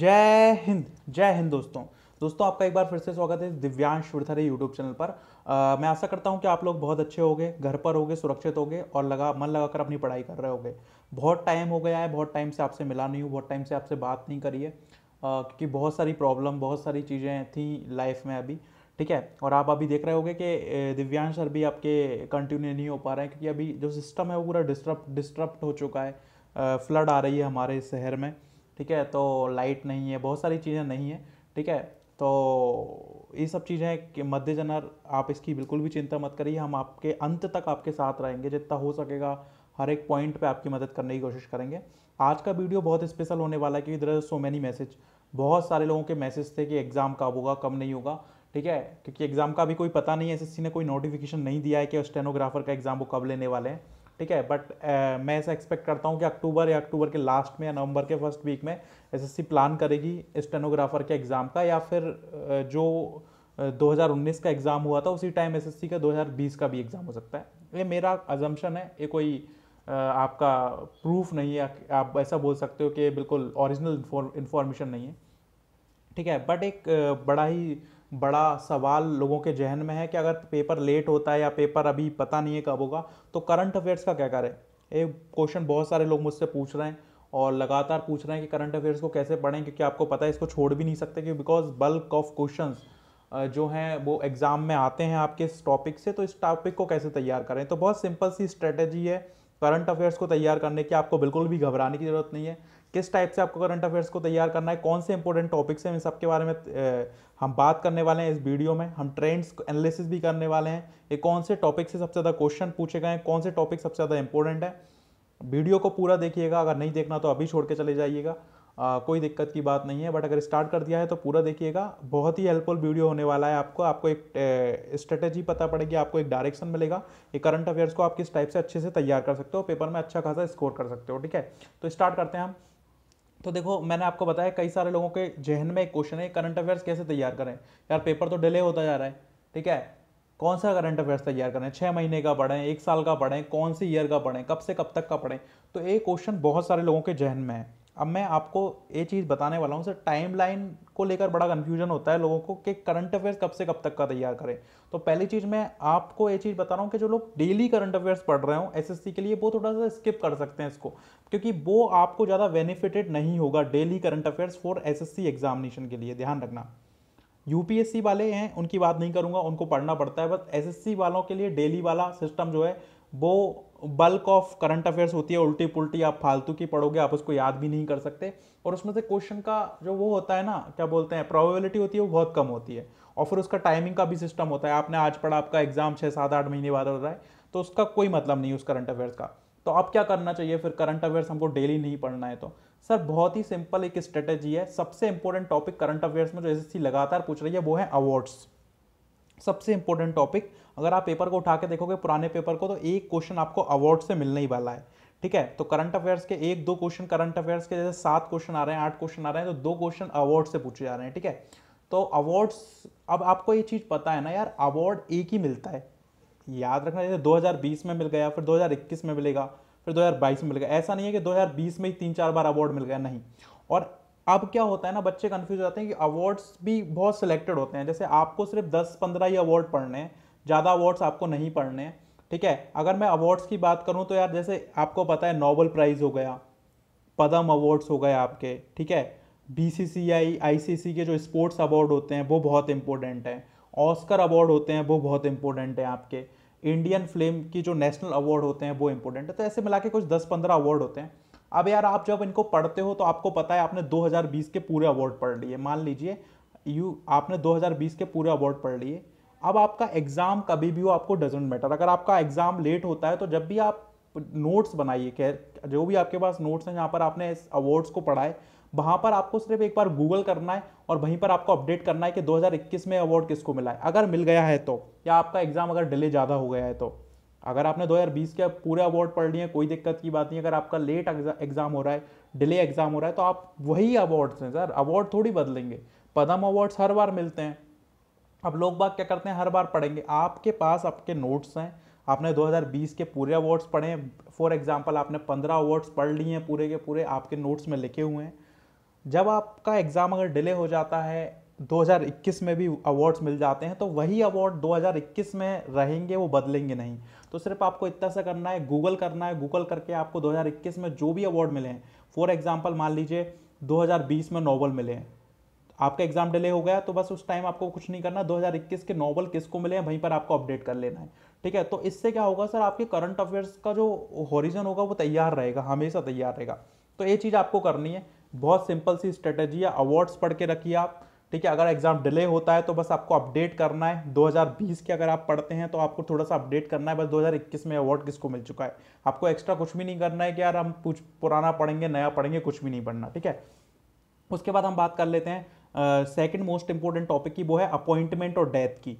जय हिंद जय हिंद दोस्तों दोस्तों आपका एक बार फिर से स्वागत है दिव्यांश विर्थरे यूट्यूब चैनल पर आ, मैं आशा करता हूं कि आप लोग बहुत अच्छे होंगे घर पर होंगे सुरक्षित होगे और लगा मन लगाकर अपनी पढ़ाई कर रहे होंगे बहुत टाइम हो गया है बहुत टाइम से आपसे मिला नहीं हूँ बहुत टाइम से आपसे बात नहीं करी है आ, क्योंकि बहुत सारी प्रॉब्लम बहुत सारी चीज़ें थी लाइफ में अभी ठीक है और आप अभी देख रहे होगे कि दिव्यांश सर भी आपके कंटिन्यू नहीं हो पा रहे हैं क्योंकि अभी जो सिस्टम है वो पूरा डिस्टर्ब डिस्टर्ब हो चुका है फ्लड आ रही है हमारे शहर में ठीक है तो लाइट नहीं है बहुत सारी चीज़ें नहीं है ठीक है तो ये सब चीज़ें कि मद्देनज़र आप इसकी बिल्कुल भी चिंता मत करिए हम आपके अंत तक आपके साथ रहेंगे जितना हो सकेगा हर एक पॉइंट पे आपकी मदद करने की कोशिश करेंगे आज का वीडियो बहुत स्पेशल होने वाला है क्योंकि इधर सो मैनी मैसेज बहुत सारे लोगों के मैसेज थे कि एग्ज़ाम कब होगा कब नहीं होगा ठीक है क्योंकि एग्ज़ाम का भी कोई पता नहीं है एस ने कोई नोटिफिकेशन नहीं दिया है कि स्टेनोग्राफर का एग्ज़ाम वो कब लेने वाले हैं ठीक है बट uh, मैं ऐसा एक्सपेक्ट करता हूँ कि अक्टूबर या अक्टूबर के लास्ट में या नवंबर के फर्स्ट वीक में एसएससी प्लान करेगी स्टेनोग्राफर के एग्ज़ाम का या फिर uh, जो 2019 uh, का एग्ज़ाम हुआ था उसी टाइम एसएससी का 2020 का भी एग्ज़ाम हो सकता है ये मेरा अजम्पन है ये कोई आपका प्रूफ नहीं है आप ऐसा बोल सकते हो कि बिल्कुल ओरिजिनल इन्फॉर्मेशन नहीं है ठीक है बट एक बड़ा ही बड़ा सवाल लोगों के जहन में है कि अगर पेपर लेट होता है या पेपर अभी पता नहीं है कब होगा तो करंट अफेयर्स का क्या करें ये क्वेश्चन बहुत सारे लोग मुझसे पूछ रहे हैं और लगातार पूछ रहे हैं कि करंट अफेयर्स को कैसे पढ़ें क्योंकि आपको पता है इसको छोड़ भी नहीं सकते क्योंकि बिकॉज बल्क ऑफ क्वेश्चन जो हैं वो एग्ज़ाम में आते हैं आपके इस टॉपिक से तो इस टॉपिक को कैसे तैयार करें तो बहुत सिंपल सी स्ट्रेटेजी है करंट अफेयर्स को तैयार करने की आपको बिल्कुल भी घबराने की ज़रूरत नहीं है किस टाइप से आपको करंट अफेयर्स को तैयार करना है कौन से इंपॉर्टेंट टॉपिक्स हैं इन सब के बारे में हम बात करने वाले हैं इस वीडियो में हम ट्रेंड्स एनालिसिस भी करने वाले हैं ये कौन से टॉपिक से सबसे ज़्यादा क्वेश्चन पूछे गए हैं कौन से टॉपिक सबसे ज़्यादा इंपॉर्टेंट है वीडियो को पूरा देखिएगा अगर नहीं देखना तो अभी छोड़ के चले जाइएगा कोई दिक्कत की बात नहीं है बट अगर स्टार्ट कर दिया है तो पूरा देखिएगा बहुत ही हेल्पफुल वीडियो होने वाला है आपको आपको एक स्ट्रेटेजी पता पड़ेगी आपको एक डायरेक्शन मिलेगा ये करंट अफेयर्स को आप किस टाइप से अच्छे से तैयार कर सकते हो पेपर में अच्छा खासा स्कोर कर सकते हो ठीक है तो स्टार्ट करते हैं हम तो देखो मैंने आपको बताया कई सारे लोगों के जहन में एक क्वेश्चन है करंट अफेयर्स कैसे तैयार करें यार पेपर तो डिले होता जा रहा है ठीक है कौन सा करंट अफेयर्स तैयार करें छः महीने का पढ़ें एक साल का पढ़ें कौन सी ईयर का पढ़ें कब से कब तक का पढ़ें तो ये क्वेश्चन बहुत सारे लोगों के जहन में है अब मैं आपको ये चीज़ बताने वाला हूँ सर टाइम लाइन को लेकर बड़ा कन्फ्यूजन होता है लोगों को कि करंट अफेयर्स कब से कब तक का तैयार करें तो पहली चीज़ मैं आपको ये चीज़ बता रहा हूँ कि जो लोग डेली करंट अफेयर्स पढ़ रहे हो एसएससी के लिए वो थोड़ा सा स्किप कर सकते हैं इसको क्योंकि वो आपको ज़्यादा बेनिफिटेड नहीं होगा daily current affairs for S examination के लिए ध्यान रखना यू वाले हैं उनकी बात नहीं करूँगा उनको पढ़ना पड़ता है बस एस वालों के लिए डेली वाला सिस्टम जो है वो बल्क ऑफ करंट अफेयर्स होती है उल्टी पुल्टी आप फालतू की पढ़ोगे आप उसको याद भी नहीं कर सकते और उसमें से क्वेश्चन का जो वो होता है ना क्या बोलते हैं प्रोबेबिलिटी होती है वो बहुत कम होती है और फिर उसका टाइमिंग का भी सिस्टम होता है आपने आज पढ़ा आपका एग्जाम छः सात आठ महीने बाद हो रहा है तो उसका कोई मतलब नहीं उस करंट अफेयर्स का तो अब क्या करना चाहिए फिर करंट अफेयर्स हमको डेली नहीं पढ़ना है तो सर बहुत ही सिंपल एक स्ट्रेटेजी है सबसे इंपॉर्टेंट टॉपिक करंट अफेयर्स में जो एस लगातार पूछ रही है वो है अवार्ड्स सबसे इंपॉर्टेंट टॉपिक अगर आप पेपर को उठा के देखोगे पुराने पेपर को तो एक क्वेश्चन आपको अवार्ड से मिलने ही वाला है ठीक है तो करंट अफेयर्स के एक दो क्वेश्चन करंट अफेयर्स के जैसे सात क्वेश्चन आ रहे हैं आठ क्वेश्चन आ रहे हैं तो दो क्वेश्चन अवार्ड से पूछे जा रहे हैं ठीक है तो अवार्ड्स अब आपको ये चीज़ पता है ना यार अवार्ड एक ही मिलता है याद रखना जैसे 2020 में मिल गया फिर 2021 में मिलेगा फिर 2022 में मिल गया ऐसा नहीं है कि 2020 में ही तीन चार बार अवार्ड मिल गया नहीं और अब क्या होता है ना बच्चे कन्फ्यूज हो जाते हैं कि अवार्ड्स भी बहुत सिलेक्टेड होते हैं जैसे आपको सिर्फ दस पंद्रह ही अवार्ड पढ़ने हैं ज़्यादा अवार्ड्स आपको नहीं पढ़ने हैं ठीक है अगर मैं अवार्ड्स की बात करूँ तो यार जैसे आपको पता है नोबल प्राइज़ हो गया पदम अवार्ड्स हो गए आपके ठीक है बी सी सी आई आई सी सी के जो स्पोर्ट्स अवार्ड होते हैं वो बहुत इंपॉर्टेंट हैं ऑस्कर अवार्ड होते हैं वो बहुत इंपॉर्टेंट हैं आपके इंडियन फिल्म की जो नेशनल अवार्ड होते हैं वो इंपॉर्टेंट है तो ऐसे मिला के कुछ दस पंद्रह अवार्ड होते हैं अब यार आप जब इनको पढ़ते हो तो आपको पता है आपने 2020 के पूरे अवार्ड पढ़ लिए मान लीजिए यू आपने 2020 के पूरे अवार्ड पढ़ लिए अब आपका एग्ज़ाम कभी भी हो आपको डजेंट मैटर अगर आपका एग्ज़ाम लेट होता है तो जब भी आप नोट्स बनाइए कह जो भी आपके पास नोट्स हैं जहाँ पर आपने इस अवार्ड्स को पढ़ाए वहाँ पर आपको सिर्फ एक बार गूगल करना है और वहीं पर आपको अपडेट करना है कि 2021 में अवार्ड किसको मिला है अगर मिल गया है तो या आपका एग्ज़ाम अगर डिले ज़्यादा हो गया है तो अगर आपने 2020 के पूरे अवार्ड पढ़ लिए कोई दिक्कत की बात नहीं अगर आपका लेट एग्ज़ाम हो रहा है डिले एग्ज़ाम हो रहा है तो आप वही अवार्ड्स हैं सर अवार्ड थोड़ी बदलेंगे पदम अवार्ड्स हर बार मिलते हैं अब लोग बाग क्या करते हैं हर बार पढ़ेंगे आपके पास आपके नोट्स हैं आपने 2020 के पूरे अवार्ड्स पढ़े हैं फॉर एग्ज़ाम्पल आपने 15 अवार्ड्स पढ़ लिए हैं पूरे के पूरे आपके नोट्स में लिखे हुए हैं जब आपका एग्ज़ाम अगर डिले हो जाता है 2021 में भी अवार्ड्स मिल जाते हैं तो वही अवार्ड 2021 में रहेंगे वो बदलेंगे नहीं तो सिर्फ आपको इतना सा करना है गूगल करना है गूगल करके आपको 2021 में जो भी अवार्ड मिले हैं फॉर एग्ज़ाम्पल मान लीजिए 2020 में नोबल मिले हैं आपका एग्जाम डिले हो गया तो बस उस टाइम आपको कुछ नहीं करना 2021 के नॉवल किसको मिले हैं वहीं पर आपको अपडेट कर लेना है ठीक है तो इससे क्या होगा सर आपके करंट अफेयर्स का जो हॉरिजन होगा वो तैयार रहेगा हमेशा तैयार रहेगा तो ये चीज़ आपको करनी है बहुत सिंपल सी स्ट्रेटेजी है अवार्ड्स पढ़ के रखिए आप ठीक है अगर एग्जाम डिले होता है तो बस आपको अपडेट करना है 2020 के अगर आप पढ़ते हैं तो आपको थोड़ा सा अपडेट करना है बस 2021 में अवार्ड किसको मिल चुका है आपको एक्स्ट्रा कुछ भी नहीं करना है कि यार हम कुछ पुराना पढ़ेंगे नया पढ़ेंगे कुछ भी नहीं पढ़ना ठीक है उसके बाद हम बात कर लेते हैं सेकंड मोस्ट इंपॉर्टेंट टॉपिक की वो है अपॉइंटमेंट और डेथ की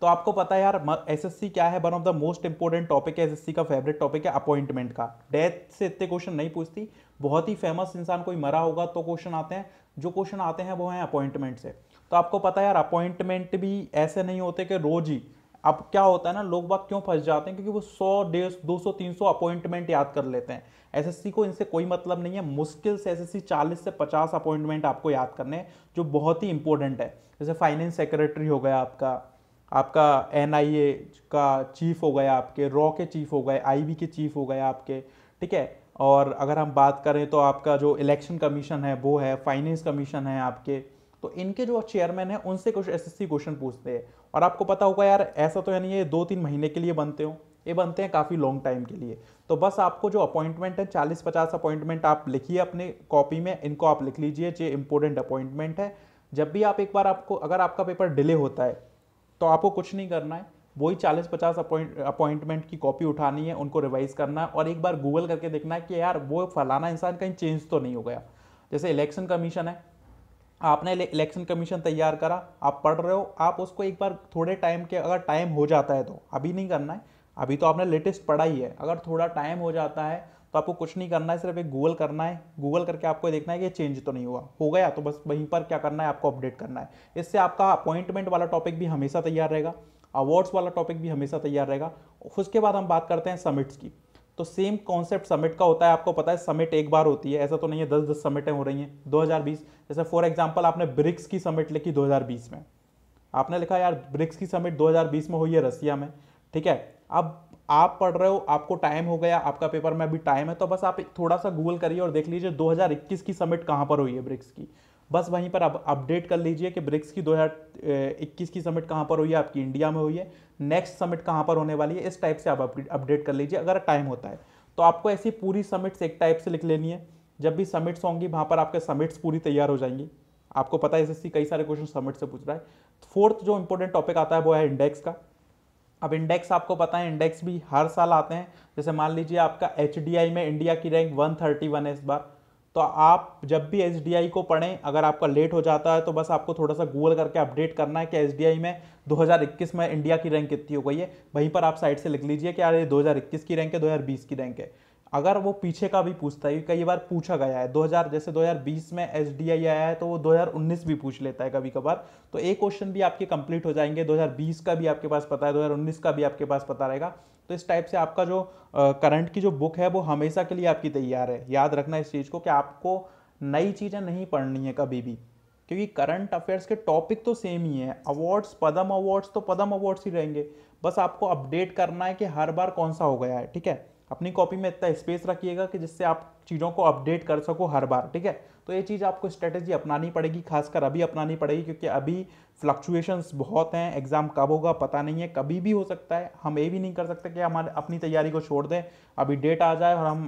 तो आपको पता है यार एसएससी क्या है one of the most important topic है एसएससी का फेवरेट टॉपिक है अपॉइंटमेंट का डेथ से इतने क्वेश्चन नहीं पूछती बहुत ही फेमस इंसान कोई मरा होगा तो क्वेश्चन आते हैं जो क्वेश्चन आते हैं वो हैं अपॉइंटमेंट से तो आपको पता है यार अपॉइंटमेंट भी ऐसे नहीं होते कि रोज ही अब क्या होता है ना लोग बात क्यों फंस जाते हैं क्योंकि वो सौ डेढ़ दो सौ तीन सौ अपॉइंटमेंट याद कर लेते हैं एसएससी को इनसे कोई मतलब नहीं है मुश्किल से एसएससी 40 से 50 अपॉइंटमेंट आपको याद करने हैं जो बहुत ही इंपॉर्टेंट है जैसे फाइनेंस सेक्रेटरी हो गया आपका आपका एन का चीफ हो गया आपके रॉ के चीफ हो गए आई के चीफ हो गए आपके ठीक है और अगर हम बात करें तो आपका जो इलेक्शन कमीशन है वो है फाइनेंस कमीशन है आपके तो इनके जो चेयरमैन हैं उनसे कुछ एसएससी क्वेश्चन पूछते हैं और आपको पता होगा यार ऐसा तो यानी ये दो तीन महीने के लिए बनते हो ये बनते हैं काफ़ी लॉन्ग टाइम के लिए तो बस आपको जो अपॉइंटमेंट है चालीस पचास अपॉइंटमेंट आप लिखिए अपने कॉपी में इनको आप लिख लीजिए जो इंपॉर्टेंट अपॉइंटमेंट है जब भी आप एक बार आपको अगर आपका पेपर डिले होता है तो आपको कुछ नहीं करना है वही चालीस पचास अपॉइंटमेंट की कॉपी उठानी है उनको रिवाइज करना है और एक बार गूगल करके देखना है कि यार वो फलाना इंसान कहीं चेंज तो नहीं हो गया जैसे इलेक्शन कमीशन है आपने इलेक्शन कमीशन तैयार करा आप पढ़ रहे हो आप उसको एक बार थोड़े टाइम के अगर टाइम हो जाता है तो अभी नहीं करना है अभी तो आपने लेटेस्ट पढ़ा ही है अगर थोड़ा टाइम हो जाता है तो आपको कुछ नहीं करना है सिर्फ एक गूगल करना है गूगल करके आपको देखना है कि चेंज तो नहीं हुआ हो गया तो बस वहीं पर क्या करना है आपको अपडेट करना है इससे आपका अपॉइंटमेंट वाला टॉपिक भी हमेशा तैयार रहेगा अवार्ड्स वाला टॉपिक भी हमेशा तैयार रहेगा उसके बाद हम बात करते हैं समिट्स की तो सेम कॉन्सेप्ट समिट का होता है आपको पता है समिट एक बार होती है ऐसा तो नहीं है दस दस समिटें हो रही हैं 2020 जैसे फॉर एग्जांपल आपने ब्रिक्स की समिट लिखी 2020 में आपने लिखा यार ब्रिक्स की समिट 2020 में हुई है रसिया में ठीक है अब आप पढ़ रहे हो आपको टाइम हो गया आपका पेपर में अभी टाइम है तो बस आप थोड़ा सा गूगल करिए और देख लीजिए दो की समिट कहाँ पर हुई है ब्रिक्स की बस वहीं पर आप अपडेट कर लीजिए कि ब्रिक्स की 2021 की समिट कहाँ पर हुई है आपकी इंडिया में हुई है नेक्स्ट समिट कहाँ पर होने वाली है इस टाइप से आप अपडेट कर लीजिए अगर टाइम होता है तो आपको ऐसी पूरी समिट्स एक टाइप से लिख लेनी है जब भी समिट्स होंगी वहाँ पर आपके समिट्स पूरी तैयार हो जाएंगी आपको पता है इससे कई सारे क्वेश्चन समिट से पूछ रहा है फोर्थ जो इंपॉर्टेंट टॉपिक आता है वो है इंडेक्स का अब इंडेक्स आपको पता है इंडेक्स भी हर साल आते हैं जैसे मान लीजिए आपका एच में इंडिया की रैंक वन है इस बार तो आप जब भी एस को पढ़ें अगर आपका लेट हो जाता है तो बस आपको थोड़ा सा गूगल करके अपडेट करना है कि एस में 2021 में इंडिया की रैंक कितनी हो गई है वहीं पर आप साइड से लिख लीजिए कि यार ये 2021 की रैंक है 2020 की रैंक है अगर वो पीछे का भी पूछता है कई बार पूछा गया है 2000 जैसे 2020 में एस आया है तो वो 2019 भी पूछ लेता है कभी कभार तो एक क्वेश्चन भी आपके कंप्लीट हो जाएंगे 2020 का भी आपके पास पता है 2019 का भी आपके पास पता रहेगा तो इस टाइप से आपका जो करंट की जो बुक है वो हमेशा के लिए आपकी तैयार है याद रखना इस चीज़ को कि आपको नई चीज़ें नहीं पढ़नी है कभी भी क्योंकि करंट अफेयर्स के टॉपिक तो सेम ही है अवार्ड्स पदम अवार्ड्स तो पदम अवार्ड्स ही रहेंगे बस आपको अपडेट करना है कि हर बार कौन सा हो गया है ठीक है अपनी कॉपी में इतना स्पेस रखिएगा कि जिससे आप चीज़ों को अपडेट कर सको हर बार ठीक है तो ये चीज़ आपको स्ट्रेटेजी अपनानी पड़ेगी खासकर अभी अपनानी पड़ेगी क्योंकि अभी फ्लक्चुएशंस बहुत हैं एग्ज़ाम कब होगा पता नहीं है कभी भी हो सकता है हम ये भी नहीं कर सकते कि हमारे अपनी तैयारी को छोड़ दें अभी डेट आ जाए और हम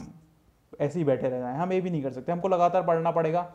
ऐसे ही बैठे रह जाएँ हम ये भी नहीं कर सकते हमको लगातार पढ़ना पड़ेगा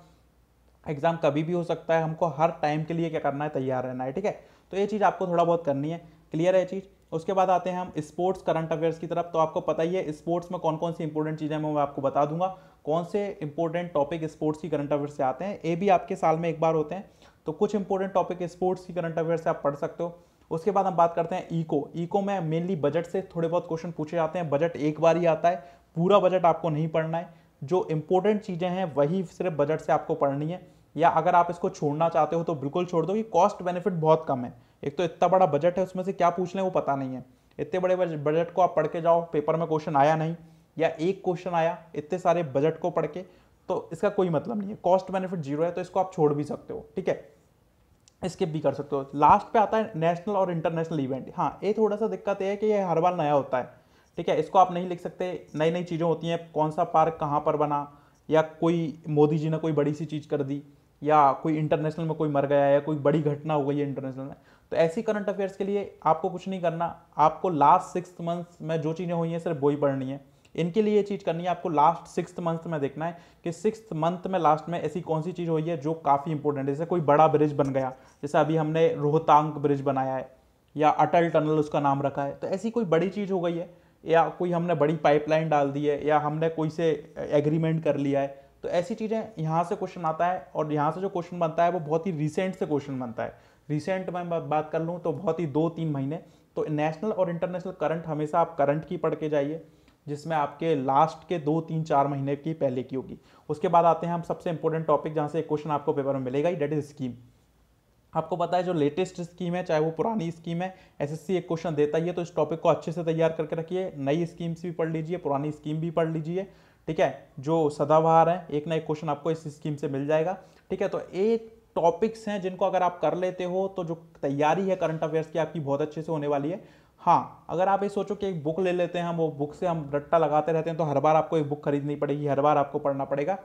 एग्ज़ाम कभी भी हो सकता है हमको हर टाइम के लिए क्या करना है तैयार रहना है ठीक है तो ये चीज़ आपको थोड़ा बहुत करनी है क्लियर है ये चीज़ उसके बाद आते हैं हम स्पोर्ट्स करंट अफेयर्स की तरफ तो आपको पता ही है स्पोर्ट्स में कौन कौन सी इंपॉर्टेंट चीज़ें मैं आपको बता दूंगा कौन से इंपॉर्टेंट टॉपिक स्पोर्ट्स की करंट अफेयर्स से आते हैं ए भी आपके साल में एक बार होते हैं तो कुछ इंपॉर्टेंट टॉपिक स्पोर्ट्स की करंट अफेयर से आप पढ़ सकते हो उसके बाद हम बात करते हैं ईको ईको में मेनली बजट से थोड़े बहुत क्वेश्चन पूछे जाते हैं बजट एक बार ही आता है पूरा बजट आपको नहीं पढ़ना है जो इंपॉर्टेंट चीज़ें हैं वही सिर्फ बजट से आपको पढ़नी है या अगर आप इसको छोड़ना चाहते हो तो बिल्कुल छोड़ दो कॉस्ट बेनिफिट बहुत कम है एक तो इतना बड़ा बजट है उसमें से क्या पूछ लें वो पता नहीं है इतने बड़े बजट को आप पढ़ के जाओ पेपर में क्वेश्चन आया नहीं या एक क्वेश्चन आया इतने सारे बजट को पढ़ के तो इसका कोई मतलब नहीं है कॉस्ट बेनिफिट जीरो है तो इसको आप छोड़ भी सकते हो ठीक है स्किप भी कर सकते हो लास्ट पे आता है नेशनल और इंटरनेशनल इवेंट हाँ ये थोड़ा सा दिक्कत ये है कि ये हर बार नया होता है ठीक है इसको आप नहीं लिख सकते नई नई चीज़ें होती हैं कौन सा पार्क कहाँ पर बना या कोई मोदी जी ने कोई बड़ी सी चीज़ कर दी या कोई इंटरनेशनल में कोई मर गया या कोई बड़ी घटना हो गई है इंटरनेशनल में तो ऐसी करंट अफेयर्स के लिए आपको कुछ नहीं करना आपको लास्ट सिक्स मंथ में जो चीज़ें हुई हैं सिर्फ वही पढ़नी है इनके लिए ये चीज़ करनी है आपको लास्ट सिक्स मंथ में देखना है कि सिक्स मंथ में लास्ट में ऐसी कौन सी चीज़ हुई है जो काफ़ी इंपॉर्टेंट है जैसे कोई बड़ा ब्रिज बन गया जैसे अभी हमने रोहतांग ब्रिज बनाया है या अटल टनल उसका नाम रखा है तो ऐसी कोई बड़ी चीज़ हो गई है या कोई हमने बड़ी पाइपलाइन डाल दी है या हमने कोई से एग्रीमेंट कर लिया है तो ऐसी चीज़ें यहाँ से क्वेश्चन आता है और यहाँ से जो क्वेश्चन बनता है वो बहुत ही रिसेंट से क्वेश्चन बनता है रिसेंट मैं बात कर लूँ तो बहुत ही दो तीन महीने तो नेशनल और इंटरनेशनल करंट हमेशा आप करंट की पढ़ के जाइए जिसमें आपके लास्ट के दो तीन चार महीने की पहले की होगी उसके बाद आते हैं हम सबसे इंपॉर्टेंट टॉपिक जहाँ से एक क्वेश्चन आपको पेपर में मिलेगा ही डेट इज स्कीम आपको पता है जो लेटेस्ट स्कीम है चाहे वो पुरानी स्कीम है एसएससी एक क्वेश्चन देता ही है तो इस टॉपिक को अच्छे से तैयार करके रखिए नई स्कीम्स भी पढ़ लीजिए पुरानी स्कीम भी पढ़ लीजिए ठीक है जो सदाबहार है एक ना एक क्वेश्चन आपको इस स्कीम से मिल जाएगा ठीक है तो एक टॉपिक्स हैं जिनको अगर आप कर लेते हो तो जो तैयारी है करंट अफेयर्स की आपकी बहुत अच्छे से होने वाली है हाँ अगर आप ये सोचो कि एक बुक ले लेते हैं हम वो बुक से हम रट्टा लगाते रहते हैं तो हर बार आपको एक बुक खरीदनी पड़ेगी हर बार आपको पढ़ना पड़ेगा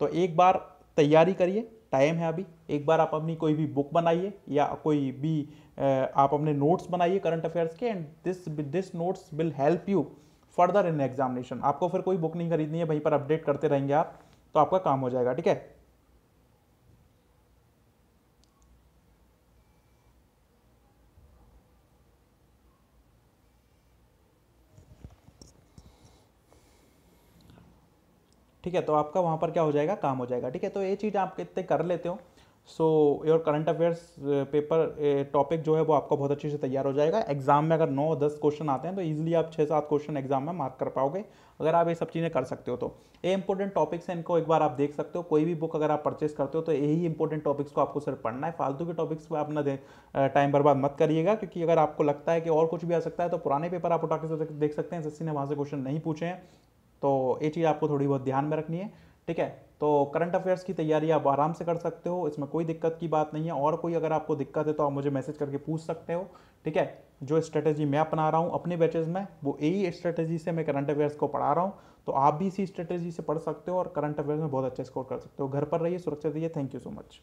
तो एक बार तैयारी करिए टाइम है अभी एक बार आप अपनी कोई भी बुक बनाइए या कोई भी आप अपने नोट्स बनाइए करंट अफेयर्स के and this this notes will help you further in examination आपको फिर कोई बुक नहीं खरीदनी है वहीं पर अपडेट करते रहेंगे आप तो आपका काम हो जाएगा ठीक है ठीक है तो आपका वहाँ पर क्या हो जाएगा काम हो जाएगा ठीक है तो ये चीज़ आप कितने कर लेते हो so your current affairs paper topic जो है वो आपका बहुत अच्छे से तैयार हो जाएगा एग्जाम में अगर नौ दस क्वेश्चन आते हैं तो ईजिली आप छः सात क्वेश्चन एग्जाम में मार्क कर पाओगे अगर आप ये सब चीज़ें कर सकते हो तो ये इंपॉर्टेंट टॉपिक्स हैं इनको एक बार आप देख सकते हो कोई भी बुक अगर आप परचेस करते हो तो यही इंपॉर्टेंट टॉपिक्स को आपको सिर्फ पढ़ना है फालतू के टॉपिक्स पर अपना ना टाइम uh, बर्बाद मत करिएगा क्योंकि अगर आपको लगता है कि और कुछ भी आ सकता है तो पुराने पेपर आप उठा के देख सकते हैं एस ने वहाँ से क्वेश्चन नहीं पूछे हैं तो ये चीज़ आपको थोड़ी बहुत ध्यान में रखनी है ठीक है तो करंट अफेयर्स की तैयारी आप आराम से कर सकते हो इसमें कोई दिक्कत की बात नहीं है और कोई अगर आपको दिक्कत है तो आप मुझे मैसेज करके पूछ सकते हो ठीक है जो स्ट्रेटेजी मैं अपना रहा हूँ अपने बैचेज में वो यही स्ट्रेटेजी से मैं करंट अफेयर्स को पढ़ा रहा हूँ तो आप भी इसी स्ट्रेटेजी से पढ़ सकते हो और करंट अफेयर्स में बहुत अच्छा स्कोर कर सकते हो घर पर रहिए सुरक्षित रहिए थैंक यू सो मच